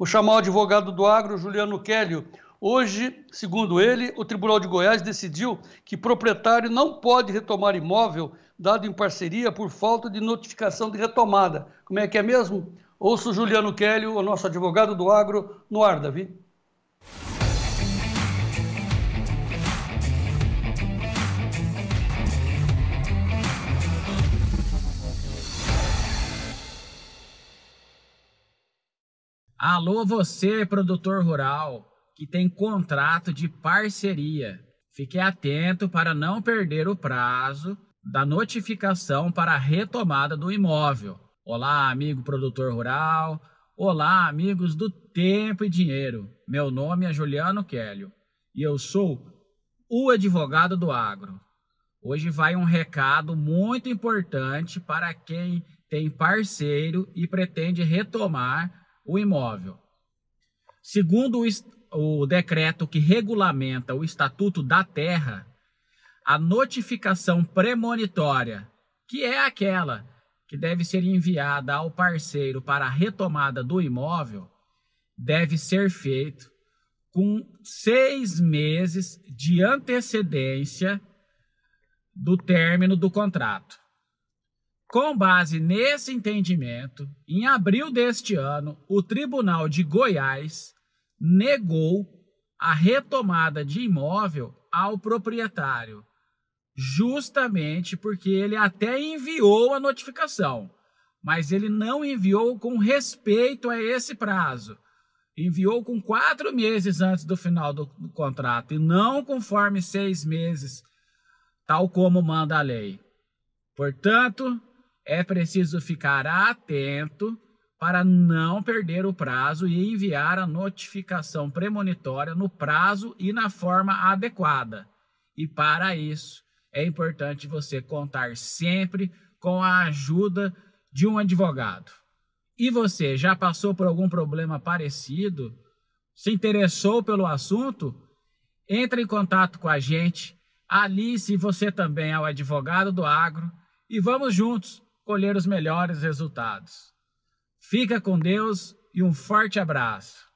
Vou chamar o advogado do agro, Juliano Kélio. Hoje, segundo ele, o Tribunal de Goiás decidiu que proprietário não pode retomar imóvel dado em parceria por falta de notificação de retomada. Como é que é mesmo? Ouço Juliano Kélio, o nosso advogado do agro, no ar, Davi. Alô, você, produtor rural, que tem contrato de parceria. Fique atento para não perder o prazo da notificação para a retomada do imóvel. Olá, amigo produtor rural. Olá, amigos do tempo e dinheiro. Meu nome é Juliano Kélio e eu sou o advogado do agro. Hoje vai um recado muito importante para quem tem parceiro e pretende retomar o imóvel. Segundo o, o decreto que regulamenta o Estatuto da Terra, a notificação premonitória, que é aquela que deve ser enviada ao parceiro para a retomada do imóvel, deve ser feito com seis meses de antecedência do término do contrato. Com base nesse entendimento, em abril deste ano, o Tribunal de Goiás negou a retomada de imóvel ao proprietário, justamente porque ele até enviou a notificação, mas ele não enviou com respeito a esse prazo. Enviou com quatro meses antes do final do, contrato e não conforme seis meses, tal como manda a lei. Portanto, é preciso ficar atento para não perder o prazo e enviar a notificação premonitória no prazo e na forma adequada. E para isso, é importante você contar sempre com a ajuda de um advogado. E você já passou por algum problema parecido? Se interessou pelo assunto? Entre em contato com a gente, Alice e você também é o advogado do agro, e vamos juntos colher os melhores resultados. Fica com Deus e um forte abraço.